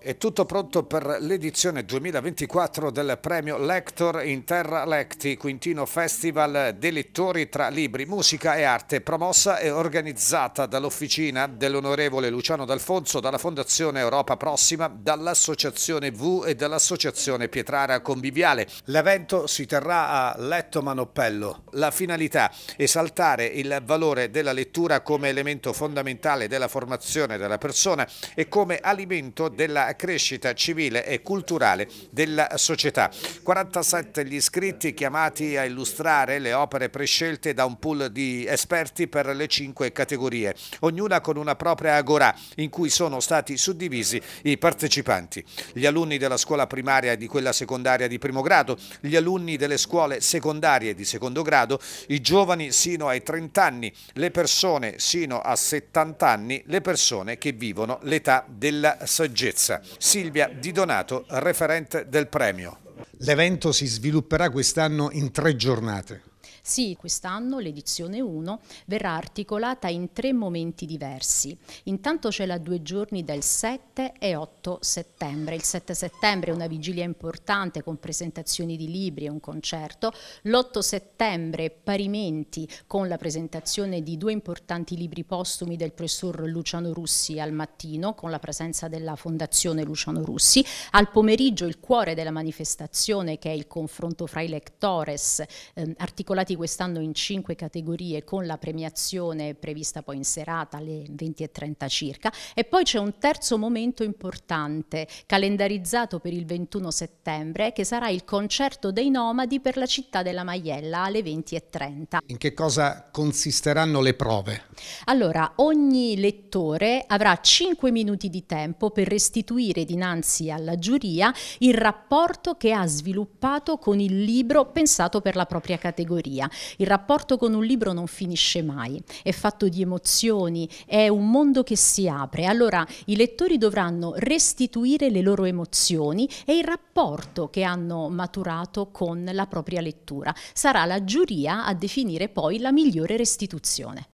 È tutto pronto per l'edizione 2024 del premio Lector in Terra Lecti, Quintino Festival dei lettori tra libri, musica e arte, promossa e organizzata dall'Officina dell'Onorevole Luciano D'Alfonso, dalla Fondazione Europa Prossima, dall'Associazione V e dall'Associazione Pietrara Conviviale. L'evento si terrà a Letto Manopello. La finalità è esaltare il valore della lettura come elemento fondamentale della formazione della persona e come alimentazione favorimento della crescita civile e culturale della società. 47 gli iscritti chiamati a illustrare le opere prescelte da un pool di esperti per le cinque categorie, ognuna con una propria agora in cui sono stati suddivisi i partecipanti. Gli alunni della scuola primaria e di quella secondaria di primo grado, gli alunni delle scuole secondarie di secondo grado, i giovani sino ai 30 anni, le persone sino a 70 anni, le persone che vivono l'età della saggezza. Silvia Di Donato, referente del premio. L'evento si svilupperà quest'anno in tre giornate. Sì, quest'anno l'edizione 1 verrà articolata in tre momenti diversi. Intanto c'è la due giorni del 7 e 8 settembre. Il 7 settembre è una vigilia importante con presentazioni di libri e un concerto. L'8 settembre parimenti con la presentazione di due importanti libri postumi del professor Luciano Russi al mattino con la presenza della Fondazione Luciano Russi. Al pomeriggio il cuore della manifestazione che è il confronto fra i lectores eh, articolato articolati quest'anno in cinque categorie con la premiazione prevista poi in serata alle 20.30 circa e poi c'è un terzo momento importante calendarizzato per il 21 settembre che sarà il concerto dei nomadi per la città della Maiella alle 20.30. In che cosa consisteranno le prove? Allora, ogni lettore avrà 5 minuti di tempo per restituire dinanzi alla giuria il rapporto che ha sviluppato con il libro pensato per la propria categoria allegria. Il rapporto con un libro non finisce mai, è fatto di emozioni, è un mondo che si apre. Allora i lettori dovranno restituire le loro emozioni e il rapporto che hanno maturato con la propria lettura. Sarà la giuria a definire poi la migliore restituzione.